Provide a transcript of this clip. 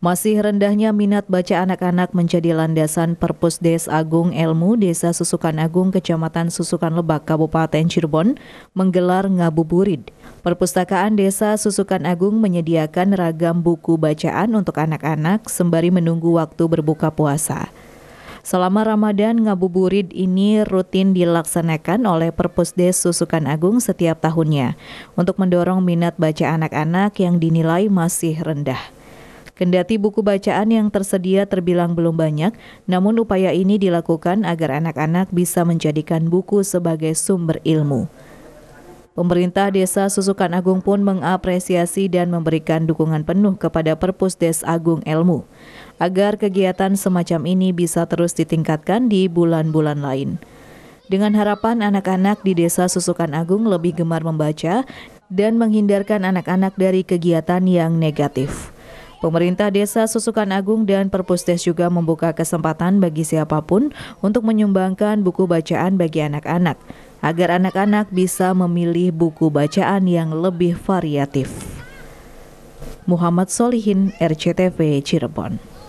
Masih rendahnya minat baca anak-anak menjadi landasan Perpusdes Agung Ilmu Desa Susukan Agung Kecamatan Susukan Lebak Kabupaten Cirebon menggelar ngabuburit. Perpustakaan Desa Susukan Agung menyediakan ragam buku bacaan untuk anak-anak sembari menunggu waktu berbuka puasa. Selama Ramadan, ngabuburit ini rutin dilaksanakan oleh Perpusdes Susukan Agung setiap tahunnya untuk mendorong minat baca anak-anak yang dinilai masih rendah. Kendati buku bacaan yang tersedia terbilang belum banyak, namun upaya ini dilakukan agar anak-anak bisa menjadikan buku sebagai sumber ilmu. Pemerintah Desa Susukan Agung pun mengapresiasi dan memberikan dukungan penuh kepada Perpusdes Agung Ilmu agar kegiatan semacam ini bisa terus ditingkatkan di bulan-bulan lain. Dengan harapan anak-anak di Desa Susukan Agung lebih gemar membaca dan menghindarkan anak-anak dari kegiatan yang negatif. Pemerintah Desa Susukan Agung dan Perpusdes juga membuka kesempatan bagi siapapun untuk menyumbangkan buku bacaan bagi anak-anak, agar anak-anak bisa memilih buku bacaan yang lebih variatif. Muhammad Solihin, RCTV Cirebon.